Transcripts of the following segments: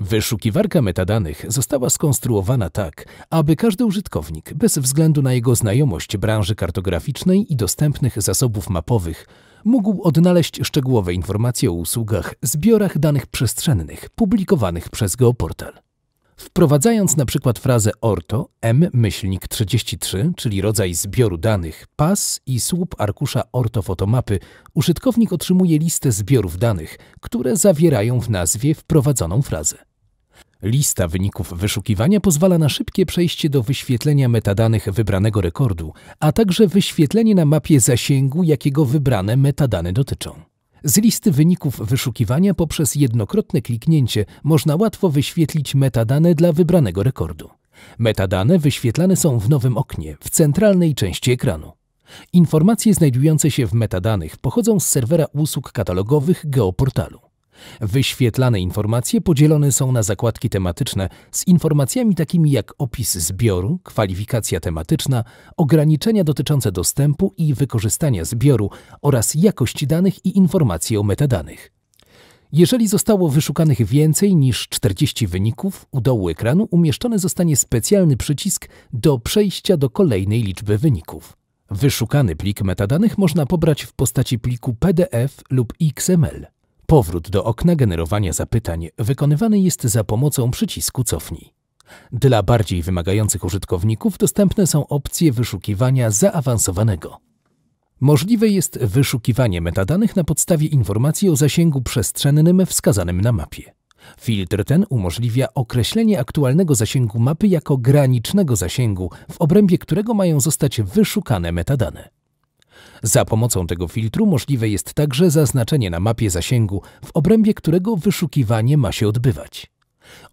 Wyszukiwarka metadanych została skonstruowana tak, aby każdy użytkownik, bez względu na jego znajomość branży kartograficznej i dostępnych zasobów mapowych, mógł odnaleźć szczegółowe informacje o usługach, zbiorach danych przestrzennych publikowanych przez Geoportal. Wprowadzając na przykład frazę orto m-33, czyli rodzaj zbioru danych, pas i słup arkusza ortofotomapy, użytkownik otrzymuje listę zbiorów danych, które zawierają w nazwie wprowadzoną frazę. Lista wyników wyszukiwania pozwala na szybkie przejście do wyświetlenia metadanych wybranego rekordu, a także wyświetlenie na mapie zasięgu, jakiego wybrane metadane dotyczą. Z listy wyników wyszukiwania poprzez jednokrotne kliknięcie można łatwo wyświetlić metadane dla wybranego rekordu. Metadane wyświetlane są w nowym oknie, w centralnej części ekranu. Informacje znajdujące się w metadanych pochodzą z serwera usług katalogowych geoportalu. Wyświetlane informacje podzielone są na zakładki tematyczne z informacjami takimi jak opis zbioru, kwalifikacja tematyczna, ograniczenia dotyczące dostępu i wykorzystania zbioru oraz jakość danych i informacje o metadanych. Jeżeli zostało wyszukanych więcej niż 40 wyników, u dołu ekranu umieszczony zostanie specjalny przycisk do przejścia do kolejnej liczby wyników. Wyszukany plik metadanych można pobrać w postaci pliku PDF lub XML. Powrót do okna generowania zapytań wykonywany jest za pomocą przycisku cofnij. Dla bardziej wymagających użytkowników dostępne są opcje wyszukiwania zaawansowanego. Możliwe jest wyszukiwanie metadanych na podstawie informacji o zasięgu przestrzennym wskazanym na mapie. Filtr ten umożliwia określenie aktualnego zasięgu mapy jako granicznego zasięgu, w obrębie którego mają zostać wyszukane metadane. Za pomocą tego filtru możliwe jest także zaznaczenie na mapie zasięgu, w obrębie którego wyszukiwanie ma się odbywać.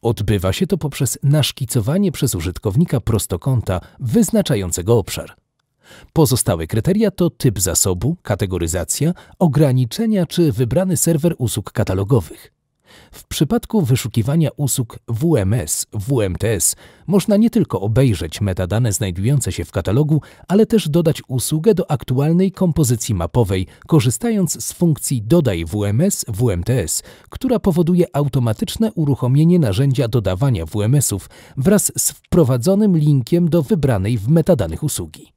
Odbywa się to poprzez naszkicowanie przez użytkownika prostokąta wyznaczającego obszar. Pozostałe kryteria to typ zasobu, kategoryzacja, ograniczenia czy wybrany serwer usług katalogowych. W przypadku wyszukiwania usług WMS, WMTS można nie tylko obejrzeć metadane znajdujące się w katalogu, ale też dodać usługę do aktualnej kompozycji mapowej, korzystając z funkcji Dodaj WMS, WMTS, która powoduje automatyczne uruchomienie narzędzia dodawania WMS-ów wraz z wprowadzonym linkiem do wybranej w metadanych usługi.